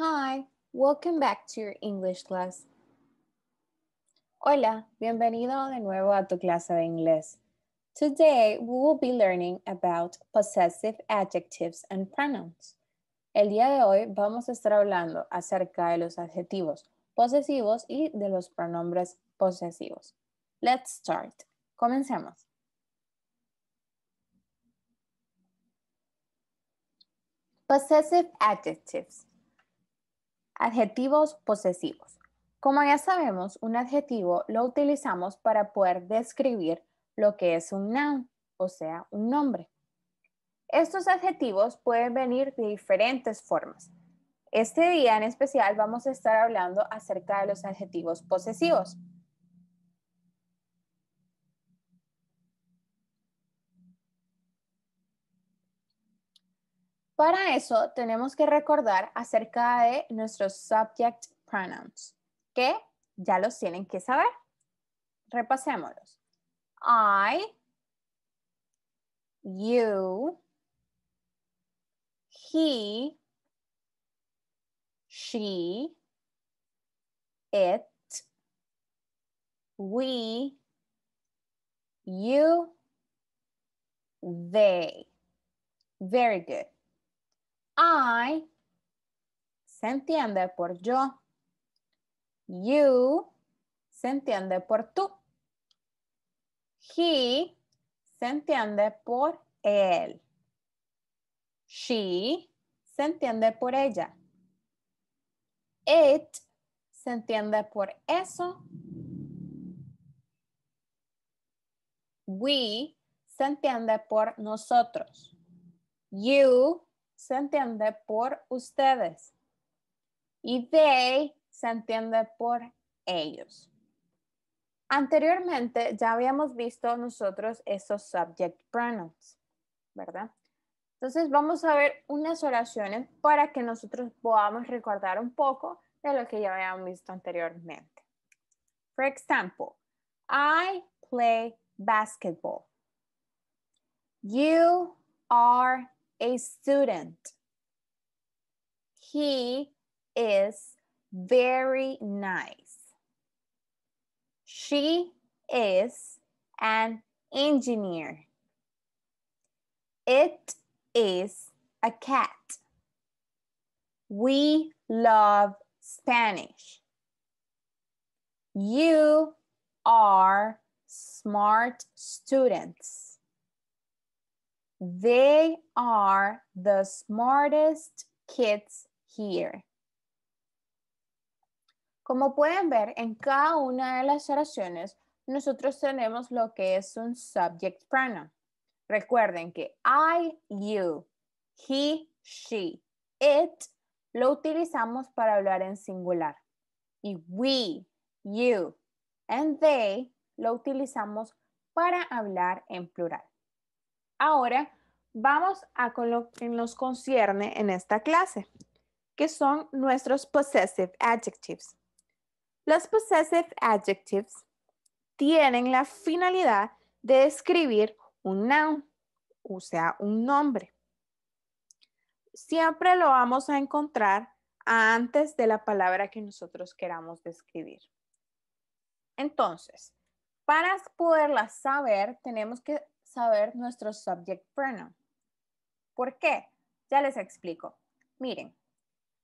Hi, welcome back to your English class. Hola, bienvenido de nuevo a tu clase de inglés. Today we will be learning about possessive adjectives and pronouns. El día de hoy vamos a estar hablando acerca de los adjetivos posesivos y de los pronombres posesivos. Let's start. Comencemos. Possessive adjectives. Adjetivos posesivos. Como ya sabemos, un adjetivo lo utilizamos para poder describir lo que es un noun, o sea, un nombre. Estos adjetivos pueden venir de diferentes formas. Este día en especial vamos a estar hablando acerca de los adjetivos posesivos. Para eso tenemos que recordar acerca de nuestros subject pronouns, que ya los tienen que saber. Repasémoslos. I, you, he, she, it, we, you, they. Very good. I se entiende por yo. You se entiende por tú. He se entiende por él. She se entiende por ella. It se entiende por eso. We se entiende por nosotros. You se entiende por ustedes y they se entiende por ellos. Anteriormente ya habíamos visto nosotros esos subject pronouns, ¿verdad? Entonces vamos a ver unas oraciones para que nosotros podamos recordar un poco de lo que ya habíamos visto anteriormente. For example, I play basketball. You are a student. He is very nice. She is an engineer. It is a cat. We love Spanish. You are smart students. They are the smartest kids here. Como pueden ver, en cada una de las oraciones, nosotros tenemos lo que es un subject pronoun. Recuerden que I, you, he, she, it, lo utilizamos para hablar en singular. Y we, you, and they, lo utilizamos para hablar en plural. Ahora vamos a con lo que nos concierne en esta clase, que son nuestros possessive adjectives. Los possessive adjectives tienen la finalidad de escribir un noun, o sea, un nombre. Siempre lo vamos a encontrar antes de la palabra que nosotros queramos describir. Entonces, para poderla saber, tenemos que ver nuestro subject pronoun. ¿Por qué? Ya les explico. Miren,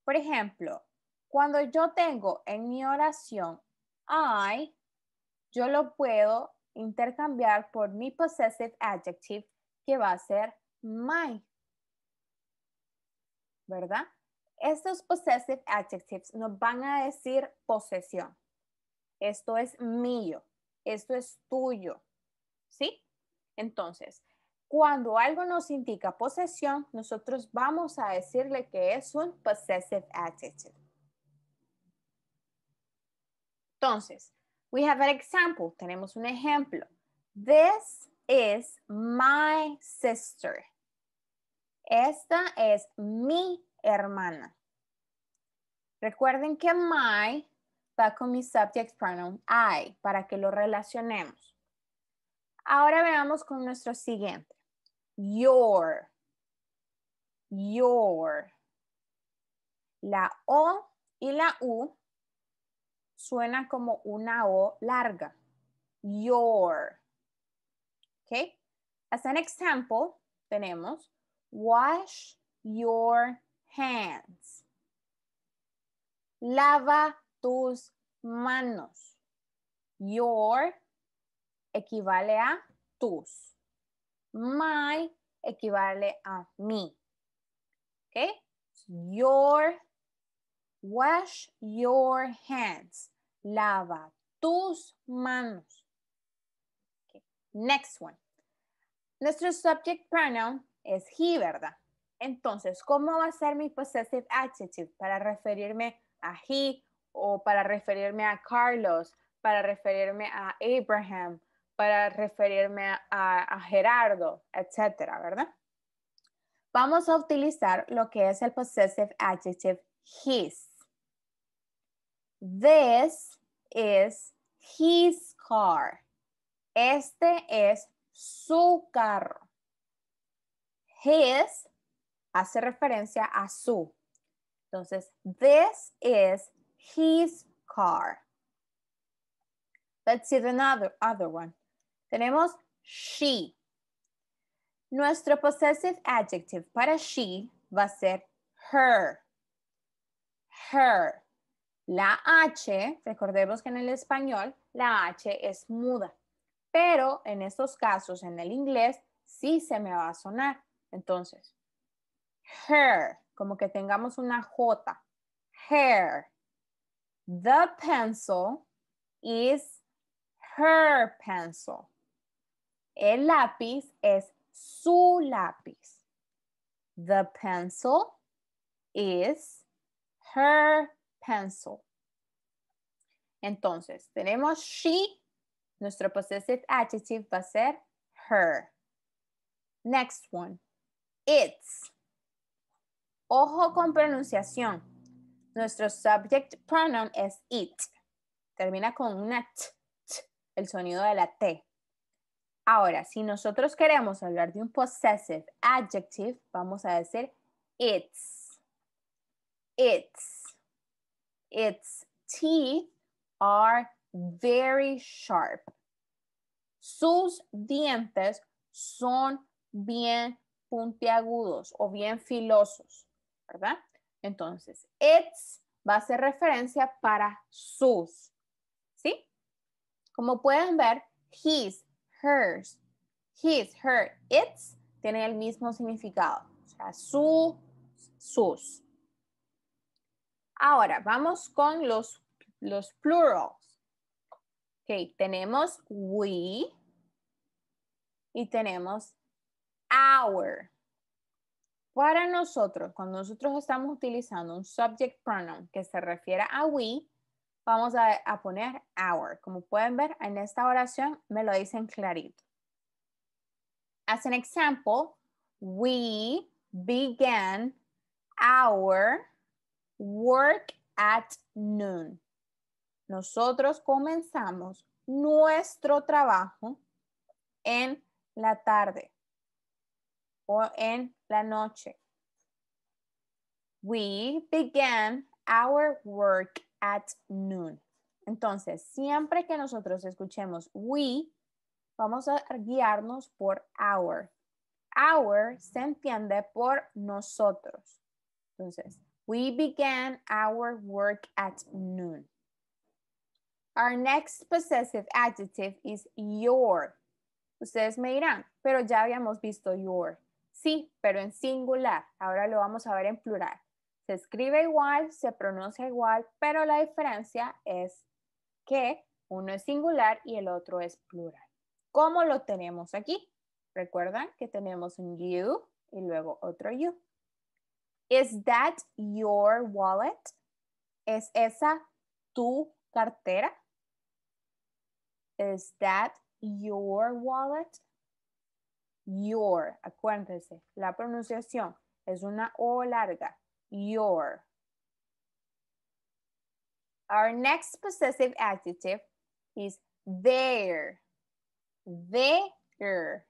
por ejemplo, cuando yo tengo en mi oración I, yo lo puedo intercambiar por mi possessive adjective que va a ser my. ¿Verdad? Estos possessive adjectives nos van a decir posesión. Esto es mío. Esto es tuyo. ¿Sí? Entonces, cuando algo nos indica posesión, nosotros vamos a decirle que es un possessive adjective. Entonces, we have an example. Tenemos un ejemplo. This is my sister. Esta es mi hermana. Recuerden que my va con mi subject pronoun I para que lo relacionemos. Ahora veamos con nuestro siguiente. Your. Your. La O y la U suenan como una O larga. Your. ¿Ok? As an example, tenemos wash your hands. Lava tus manos. Your equivale a tus. My equivale a mí. ¿Ok? Your, wash your hands. Lava tus manos. Next one. Nuestro subject pronoun es he, ¿verdad? Entonces, ¿cómo va a ser mi possessive adjective para referirme a he o para referirme a Carlos, para referirme a Abraham para referirme a, Gerardo, etcétera, ¿verdad? Vamos a utilizar lo que es el possessive adjective his. This is his car. Este es su carro. His hace referencia a su. Entonces, this is his car. Let's see another other one. Tenemos she. Nuestro possessive adjective para she va a ser her. Her. La H, recordemos que en el español la H es muda, pero en estos casos en el inglés sí se me va a sonar. Entonces, her, como que tengamos una J. Her. The pencil is her pencil. El lápiz es su lápiz. The pencil is her pencil. Entonces, tenemos she, nuestro possessive adjective va a ser her. Next one, it's. Ojo con pronunciación. Nuestro subject pronoun es it. Termina con una t, el sonido de la T. Ahora, si nosotros queremos hablar de un possessive adjective, vamos a decir it's. It's. Its teeth are very sharp. Sus dientes son bien puntiagudos o bien filosos, ¿verdad? Entonces, its va a ser referencia para sus, ¿sí? Como pueden ver, his hers, his, her, its, tienen el mismo significado. O sea, su, sus. Ahora, vamos con los, los plurals. Ok, tenemos we y tenemos our. Para nosotros, cuando nosotros estamos utilizando un subject pronoun que se refiere a we, vamos a, poner our. Como pueden ver, en esta oración me lo dicen clarito. As an example, we began our work at noon. Nosotros comenzamos nuestro trabajo en la tarde o en la noche. We began our work at noon. Entonces, siempre que nosotros escuchemos we, vamos a guiarnos por our. Our se entiende por nosotros. Entonces, we began our work at noon. Our next possessive adjective is your. Ustedes me dirán, pero ya habíamos visto your. Sí, pero en singular. Ahora lo vamos a ver en plural. Se escribe igual, se pronuncia igual, pero la diferencia es que uno es singular y el otro es plural. ¿Cómo lo tenemos aquí? Recuerdan que tenemos un you y luego otro you. Is that your wallet? ¿Es esa tu cartera? Is that your wallet? Your, acuérdense, la pronunciación es una O larga. your. Our next possessive adjective is there, there,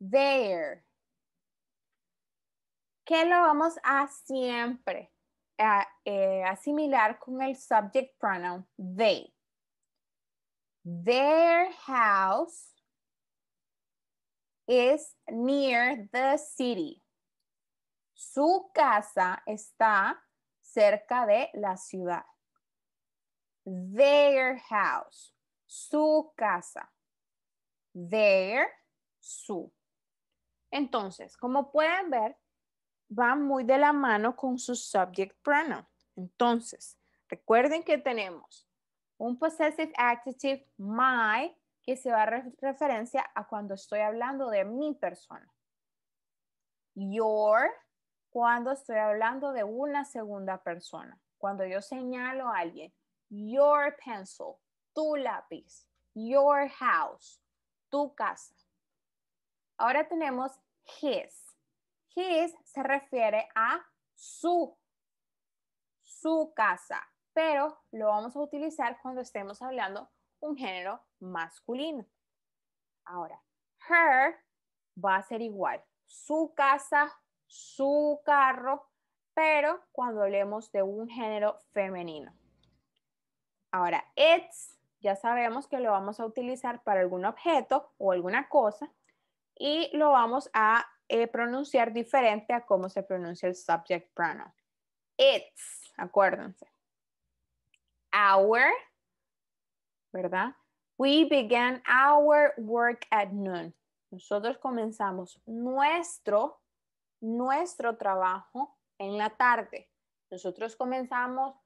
there. ¿Qué lo vamos a siempre a, eh, asimilar con el subject pronoun they? Their house is near the city. Su casa está cerca de la ciudad. Their house, su casa. Their, su. Entonces, como pueden ver, va muy de la mano con su subject pronoun. Entonces, recuerden que tenemos un possessive adjective my que se va a referencia a cuando estoy hablando de mi persona. Your cuando estoy hablando de una segunda persona. Cuando yo señalo a alguien, your pencil, tu lápiz, your house, tu casa. Ahora tenemos his. His se refiere a su, su casa, pero lo vamos a utilizar cuando estemos hablando un género masculino. Ahora, her va a ser igual, su casa su carro, pero cuando hablemos de un género femenino. Ahora, it's ya sabemos que lo vamos a utilizar para algún objeto o alguna cosa y lo vamos a eh, pronunciar diferente a cómo se pronuncia el subject pronoun. It's, acuérdense. Our, ¿verdad? We began our work at noon. Nosotros comenzamos nuestro nuestro trabajo en la tarde. Nosotros comenzamos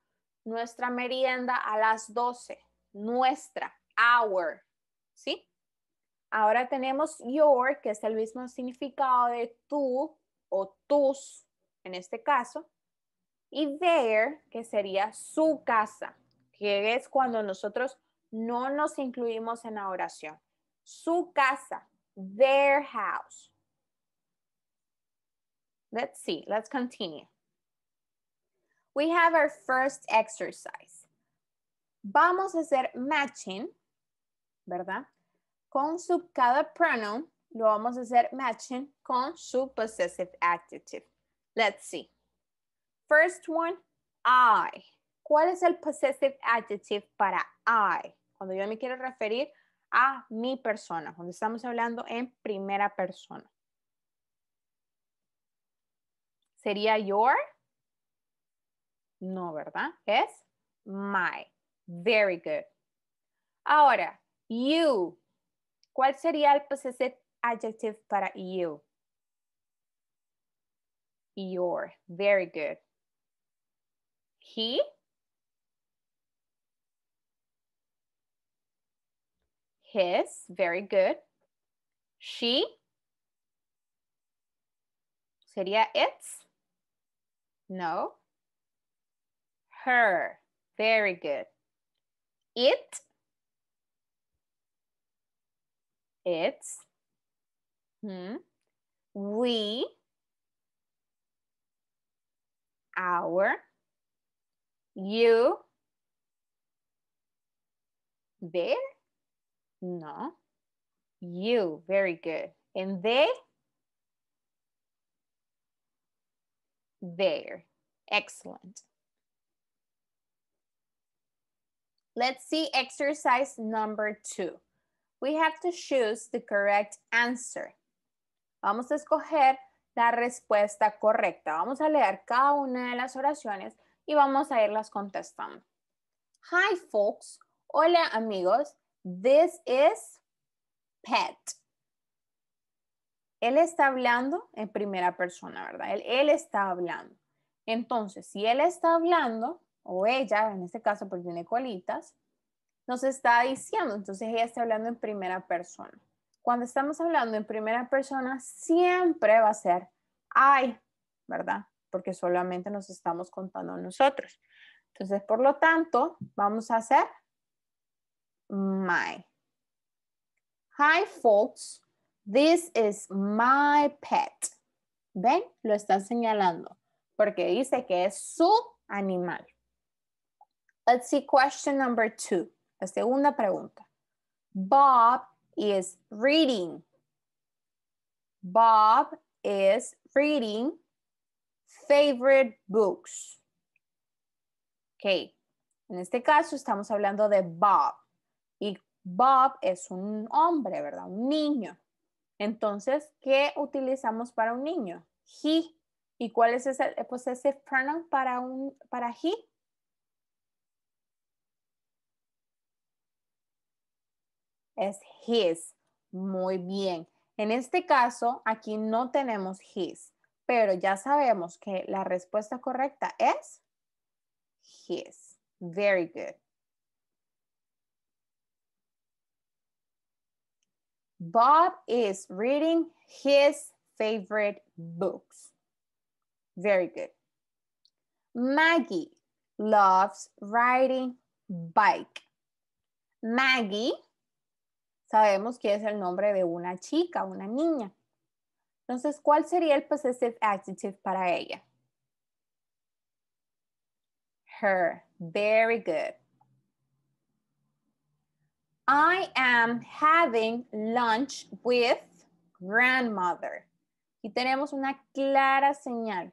nuestra merienda a las 12, nuestra, hour, ¿sí? Ahora tenemos your, que es el mismo significado de tú o tus, en este caso, y their, que sería su casa, que es cuando nosotros no nos incluimos en la oración. Su casa, their house. Let's see, let's continue. We have our first exercise. Vamos a hacer matching, ¿verdad? Con su cada pronoun, lo vamos a hacer matching con su possessive adjective. Let's see. First one, I. ¿Cuál es el possessive adjective para I? Cuando yo me quiero referir a mi persona, cuando estamos hablando en primera persona. sería your. No, ¿verdad? Es my. Very good. Ahora, you. ¿Cuál sería el possessive adjective para you? Your. Very good. He. His. Very good. She. Sería its. No. Her. Very good. It. It's. Hmm. We. Our. You. There. No. You. Very good. And they there. Excellent. Let's see exercise number two. We have to choose the correct answer. Vamos a escoger la respuesta correcta. Vamos a leer cada una de las oraciones y vamos a irlas contestando. Hi, folks. Hola, amigos. This is pet él está hablando en primera persona, ¿verdad? Él, está hablando. Entonces, si él está hablando, o ella, en este caso, porque tiene colitas, nos está diciendo, entonces ella está hablando en primera persona. Cuando estamos hablando en primera persona, siempre va a ser ay, ¿verdad? Porque solamente nos estamos contando nosotros. Entonces, por lo tanto, vamos a hacer my. Hi, folks. This is my pet. ¿Ven? Lo está señalando porque dice que es su animal. Let's see question number two. La segunda pregunta. Bob is reading. Bob is reading favorite books. Ok. En este caso estamos hablando de Bob. Y Bob es un hombre, ¿verdad? Un niño. Entonces, ¿qué utilizamos para un niño? He. ¿Y cuál es ese, eh, pues pronoun para, un, para he? Es his. Muy bien. En este caso, aquí no tenemos his, pero ya sabemos que la respuesta correcta es his. Very good. Bob is reading his favorite books. Very good. Maggie loves riding bike. Maggie, sabemos que es el nombre de una chica, una niña. Entonces, ¿cuál sería el possessive adjective para ella? Her. Very good. I am having lunch with grandmother. Y tenemos una clara señal.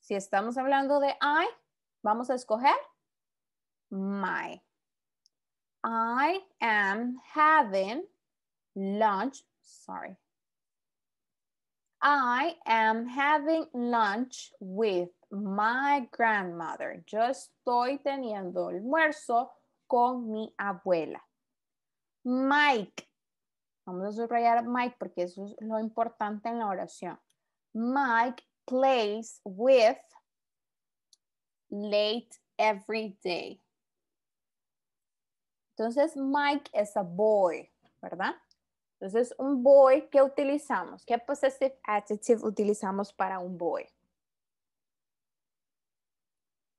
Si estamos hablando de I, vamos a escoger my. I am having lunch, sorry. I am having lunch with my grandmother. Yo estoy teniendo almuerzo con mi abuela. Mike. Vamos a subrayar Mike porque eso es lo importante en la oración. Mike plays with late every day. Entonces, Mike es a boy, ¿verdad? Entonces, un boy, ¿qué utilizamos? ¿Qué possessive adjective utilizamos para un boy?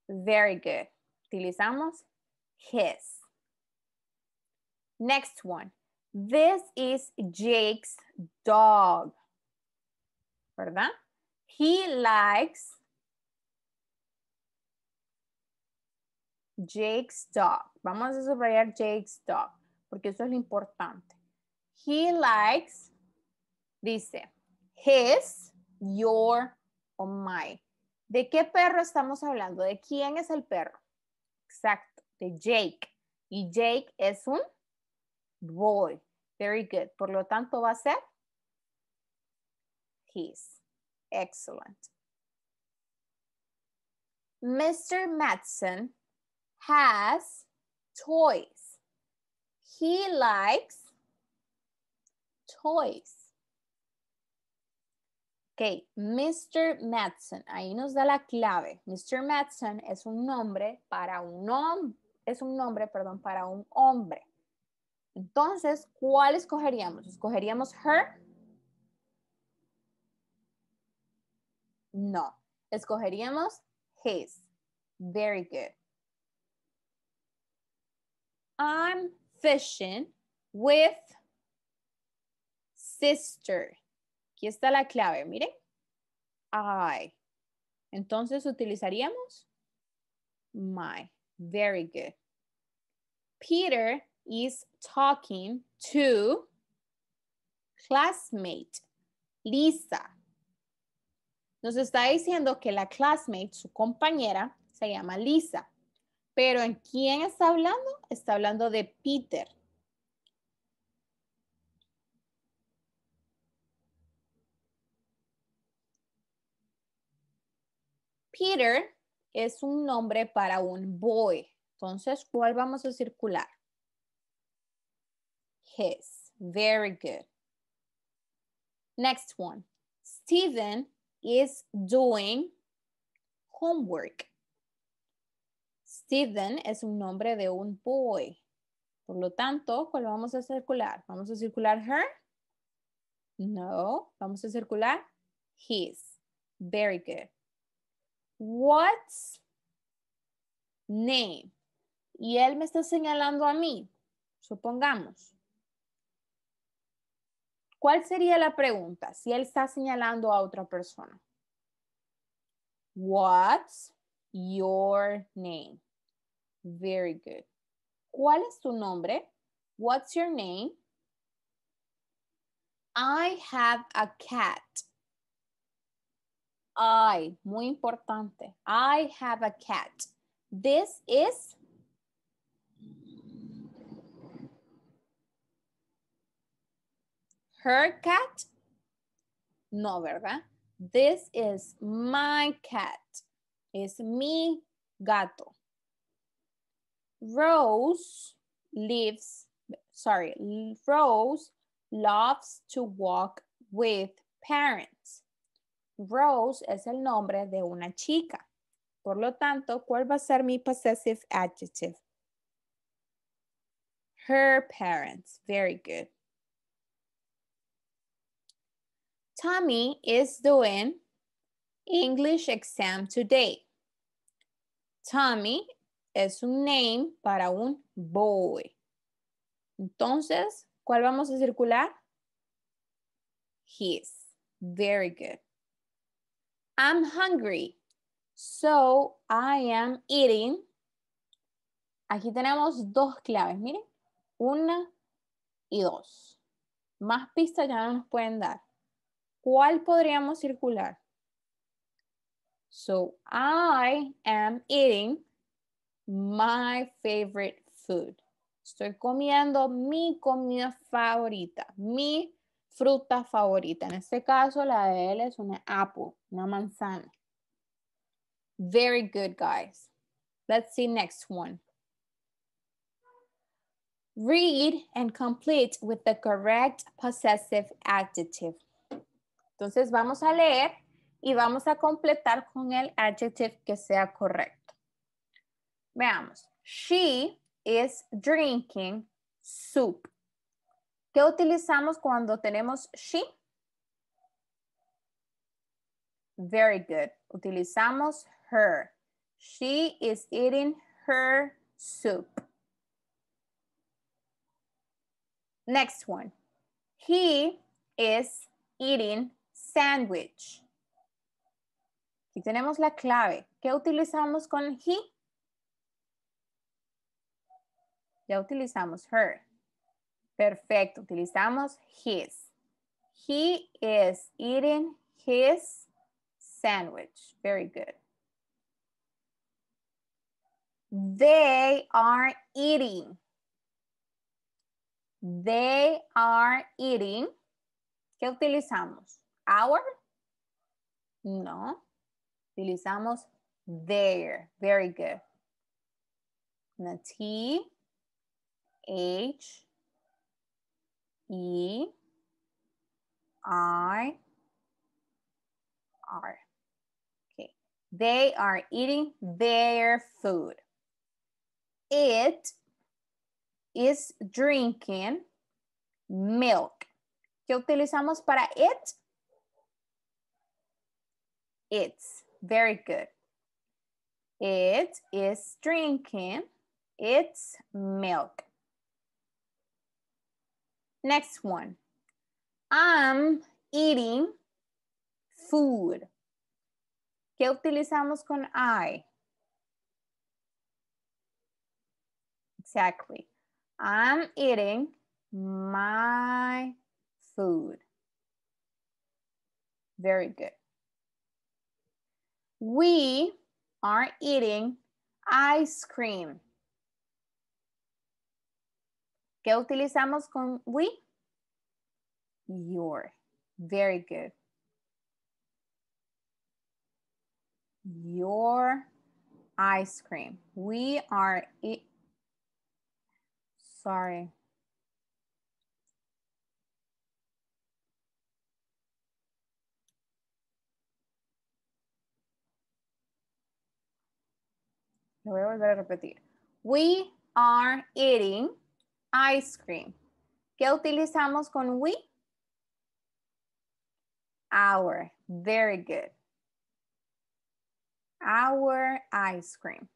Very good. Utilizamos his. Next one. This is Jake's dog. ¿Verdad? He likes Jake's dog. Vamos a subrayar Jake's dog, porque eso es lo importante. He likes, dice, his, your o my. ¿De qué perro estamos hablando? ¿De quién es el perro? Exacto, de Jake. Y Jake es un Boy. Very good. Por lo tanto, va a ser his. Excellent. Mr. Madsen has toys. He likes toys. Ok, Mr. Madsen. ahí nos da la clave. Mr. Madsen es un nombre para un hombre, es un nombre, perdón, para un hombre. Entonces, ¿cuál escogeríamos? ¿Escogeríamos her? No. Escogeríamos his. Very good. I'm fishing with sister. Aquí está la clave, miren. I. Entonces utilizaríamos my. Very good. Peter is talking to classmate, Lisa. Nos está diciendo que la classmate, su compañera, se llama Lisa. Pero ¿en quién está hablando? Está hablando de Peter. Peter es un nombre para un boy. Entonces, ¿cuál vamos a circular? Very good. Next one. Stephen is doing homework. Stephen es un nombre de un boy. Por lo tanto, ¿cuál vamos a circular? ¿Vamos a circular her? No. Vamos a circular his. Very good. What's name? Y él me está señalando a mí. Supongamos. ¿Cuál sería la pregunta si él está señalando a otra persona? What's your name? Very good. ¿Cuál es tu nombre? What's your name? I have a cat. I, muy importante. I have a cat. This is her cat? No, ¿verdad? This is my cat. Es mi gato. Rose lives, sorry, Rose loves to walk with parents. Rose es el nombre de una chica. Por lo tanto, ¿cuál va a ser mi possessive adjective? Her parents. Very good. Tommy is doing English exam today. Tommy es un name para un boy. Entonces, ¿cuál vamos a circular? His. Very good. I'm hungry. So I am eating. Aquí tenemos dos claves, miren. Una y dos. Más pistas ya no nos pueden dar. ¿Cuál podríamos circular? So I am eating my favorite food. Estoy comiendo mi comida favorita, mi fruta favorita. En este caso, la de él es una apple, una manzana. Very good, guys. Let's see next one. Read and complete with the correct possessive adjective. Entonces vamos a leer y vamos a completar con el adjetivo que sea correcto. Veamos. She is drinking soup. ¿Qué utilizamos cuando tenemos she? Very good. Utilizamos her. She is eating her soup. Next one. He is eating sandwich. Aquí tenemos la clave. ¿Qué utilizamos con he? Ya utilizamos her. Perfecto, utilizamos his. He is eating his sandwich. Very good. They are eating. They are eating. ¿Qué utilizamos? Our? No. Utilizamos their. Very good. Now T, H, E, I, R. Okay. They are eating their food. It is drinking milk. ¿Qué utilizamos para it? It's very good. It is drinking its milk. Next one. I'm eating food. ¿Qué utilizamos con I? Exactly. I'm eating my food. Very good. We are eating ice cream. ¿Qué utilizamos con we? Your. Very good. Your ice cream. We are, e sorry. Lo voy a volver a repetir. We are eating ice cream. ¿Qué utilizamos con we? Our. Very good. Our ice cream.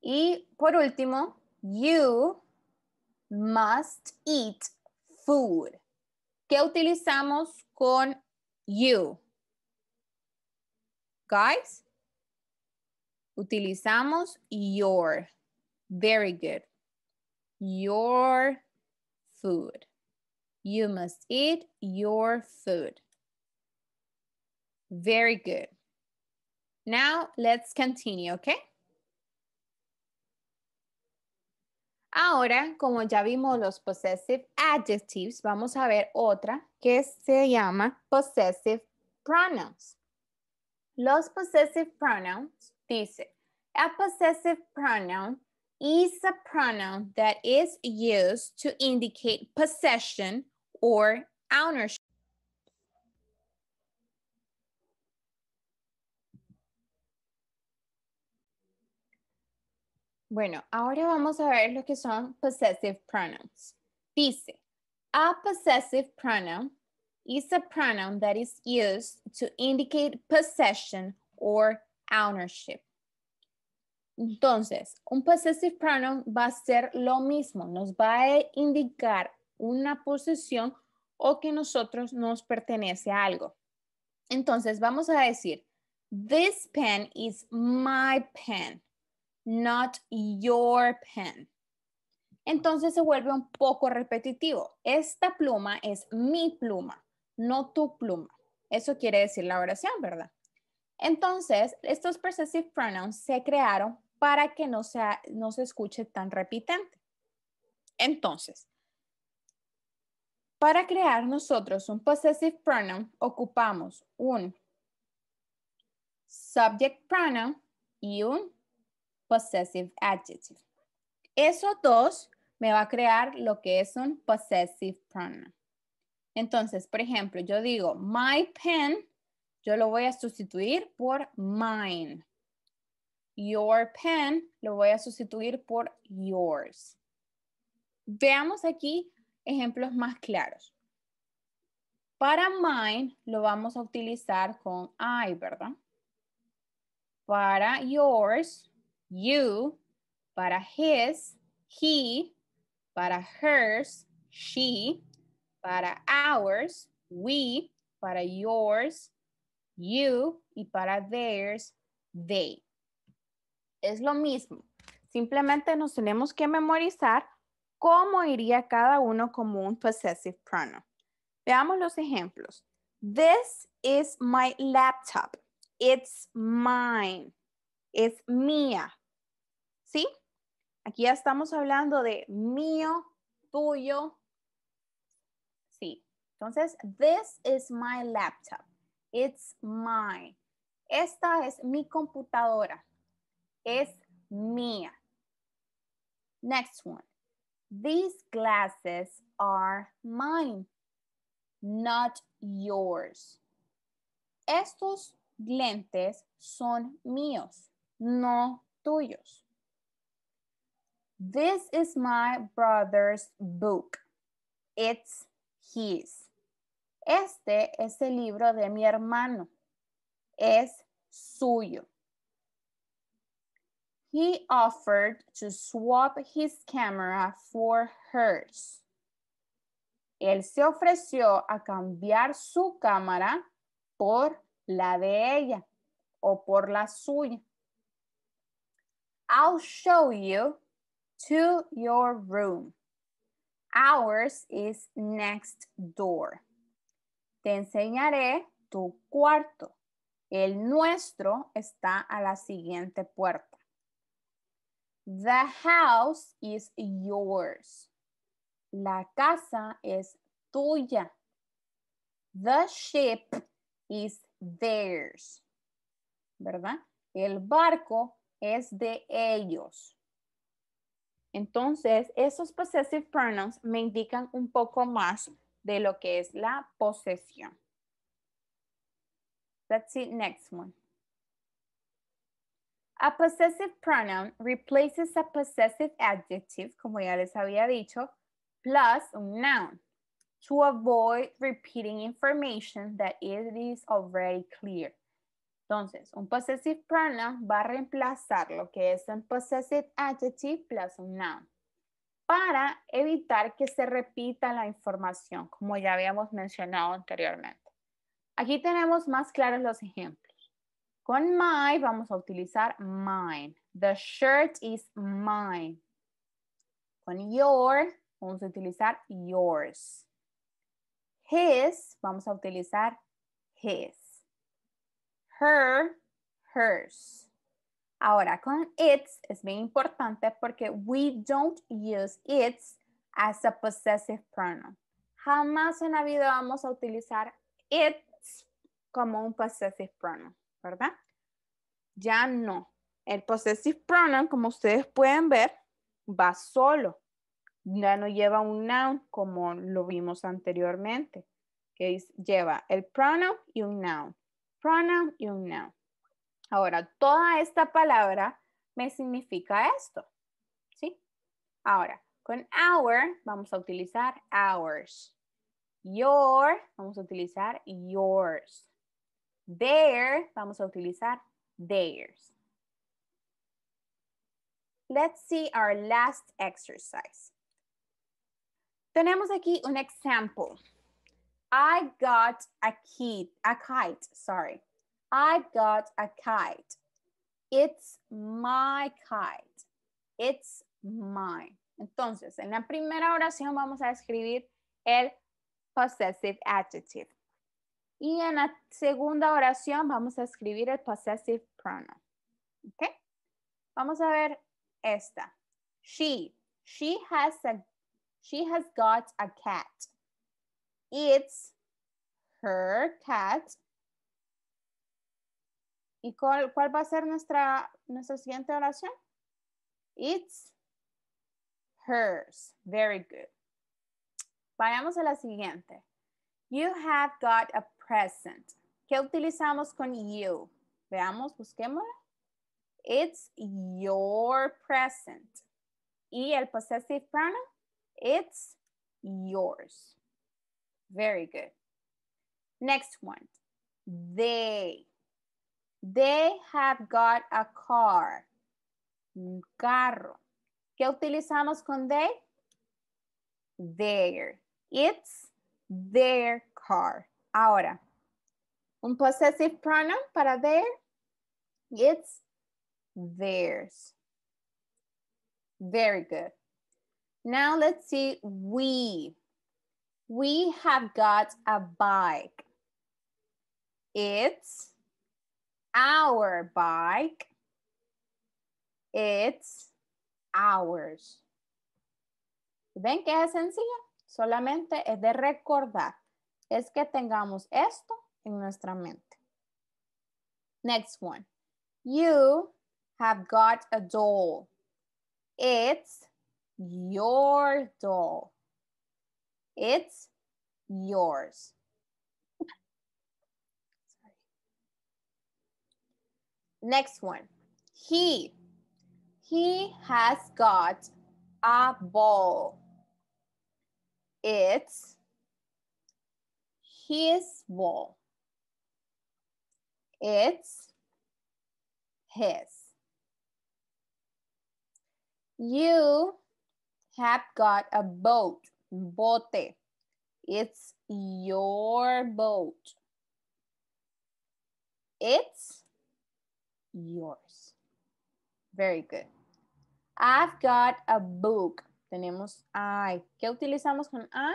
Y por último, you must eat food. ¿Qué utilizamos con you? Guys, utilizamos your. Very good. Your food. You must eat your food. Very good. Now let's continue, okay? Ahora, como ya vimos los possessive adjectives, vamos a ver otra que se llama possessive pronouns. Los possessive pronouns, dice, a possessive pronoun is a pronoun that is used to indicate possession or ownership. Bueno, ahora vamos a ver lo que son possessive pronouns. Dice, a possessive pronoun is a pronoun that is used to indicate possession or ownership. Entonces, un possessive pronoun va a ser lo mismo, nos va a indicar una posesión o que nosotros nos pertenece a algo. Entonces, vamos a decir, this pen is my pen, not your pen. Entonces se vuelve un poco repetitivo. Esta pluma es mi pluma no tu pluma. Eso quiere decir la oración, ¿verdad? Entonces, estos possessive pronouns se crearon para que no, se escuche tan repitente. Entonces, para crear nosotros un possessive pronoun, ocupamos un subject pronoun y un possessive adjective. Esos dos me va a crear lo que es un possessive pronoun. Entonces, por ejemplo, yo digo, my pen, yo lo voy a sustituir por mine. Your pen, lo voy a sustituir por yours. Veamos aquí ejemplos más claros. Para mine, lo vamos a utilizar con I, ¿verdad? Para yours, you. Para his, he. Para hers, she para ours, we, para yours, you y para theirs, they. Es lo mismo. Simplemente nos tenemos que memorizar cómo iría cada uno como un possessive pronoun. Veamos los ejemplos. This is my laptop. It's mine. it's mía. ¿Sí? Aquí ya estamos hablando de mío, tuyo, Entonces, this is my laptop. It's mine. Esta es mi computadora. Es mía. Next one. These glasses are mine, not yours. Estos lentes son míos, no tuyos. This is my brother's book. It's his. Este es el libro de mi hermano. Es suyo. He offered to swap his camera for hers. Él se ofreció a cambiar su cámara por la de ella o por la suya. I'll show you to your room. Ours is next door. Te enseñaré tu cuarto. El nuestro está a la siguiente puerta. The house is yours. La casa es tuya. The ship is theirs. ¿Verdad? El barco es de ellos. Entonces, esos possessive pronouns me indican un poco más de lo que es la posesión. Let's see next one. A possessive pronoun replaces a possessive adjective, como ya les había dicho, plus a noun to avoid repeating information that it is already clear. Entonces, un possessive pronoun va a reemplazar lo que es un possessive adjective plus un noun para evitar que se repita la información, como ya habíamos mencionado anteriormente. Aquí tenemos más claros los ejemplos. Con my vamos a utilizar mine. The shirt is mine. Con your vamos a utilizar yours. His vamos a utilizar his her, hers. Ahora, con its es bien importante porque we don't use its as a possessive pronoun. Jamás en la vida vamos a utilizar its como un possessive pronoun, ¿verdad? Ya no. El possessive pronoun, como ustedes pueden ver, va solo. Ya no lleva un noun como lo vimos anteriormente, que lleva el pronoun y un noun pronoun y un noun. Ahora, toda esta palabra me significa esto, ¿sí? Ahora, con our vamos a utilizar ours. Your vamos a utilizar yours. Their vamos a utilizar theirs. Let's see our last exercise. Tenemos aquí un example. I got a kite. a kite, sorry. I got a kite. It's my kite. It's mine. Entonces, en la primera oración vamos a escribir el possessive adjective. Y en la segunda oración vamos a escribir el possessive pronoun. ¿Ok? Vamos a ver esta. She. She has a, she has got a cat. It's her cat. ¿Y cuál, va a ser nuestra, nuestra siguiente oración? It's hers. Very good. Vayamos a la siguiente. You have got a present. ¿Qué utilizamos con you? Veamos, busquemos. It's your present. Y el possessive pronoun, it's yours. Very good. Next one. They. They have got a car. carro. ¿Qué utilizamos con they? Their. It's their car. Ahora, un possessive pronoun para their. It's theirs. Very good. Now let's see we. We have got a bike. It's our bike. It's ours. ¿Ven que es sencilla? Solamente es de recordar. Es que tengamos esto en nuestra mente. Next one. You have got a doll. It's your doll. It's yours. Next one. He. He has got a ball. It's his ball. It's his. You have got a boat bote. It's your boat. It's yours. Very good. I've got a book. Tenemos I. ¿Qué utilizamos con I?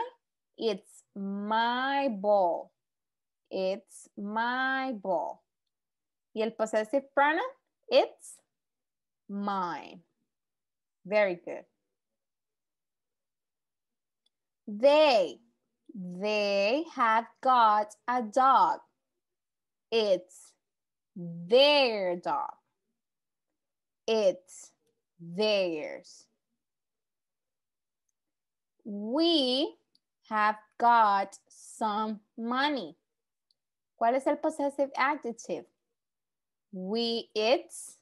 It's my ball. It's my ball. Y el possessive pronoun, it's mine. Very good. They, they have got a dog. It's their dog. It's theirs. We have got some money. ¿Cuál es el possessive adjective? We, it's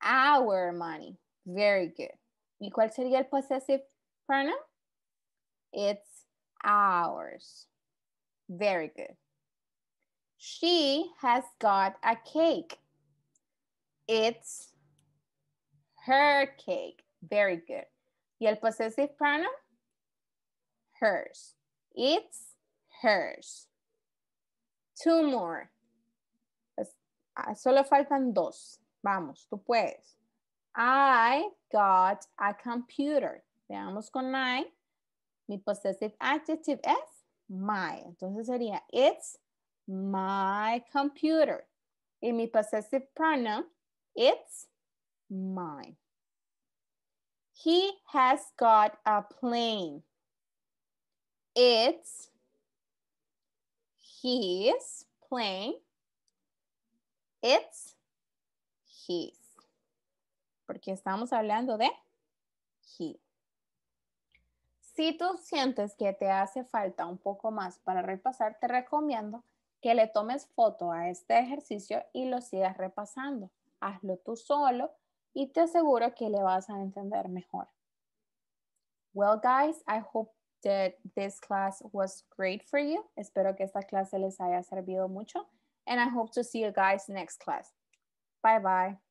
our money. Very good. ¿Y cuál sería el possessive pronoun? It's ours. Very good. She has got a cake. It's her cake. Very good. Y el possessive pronoun? Hers. It's hers. Two more. Ah, solo faltan dos. Vamos, tú puedes. I got a computer. Veamos con I. Mi possessive adjective es my. Entonces sería, it's my computer. Y mi possessive pronoun, it's mine. He has got a plane. It's his plane. It's his. Porque estamos hablando de si tú sientes que te hace falta un poco más para repasar, te recomiendo que le tomes foto a este ejercicio y lo sigas repasando. Hazlo tú solo y te aseguro que le vas a entender mejor. Well, guys, I hope that this class was great for you. Espero que esta clase les haya servido mucho. And I hope to see you guys next class. Bye bye.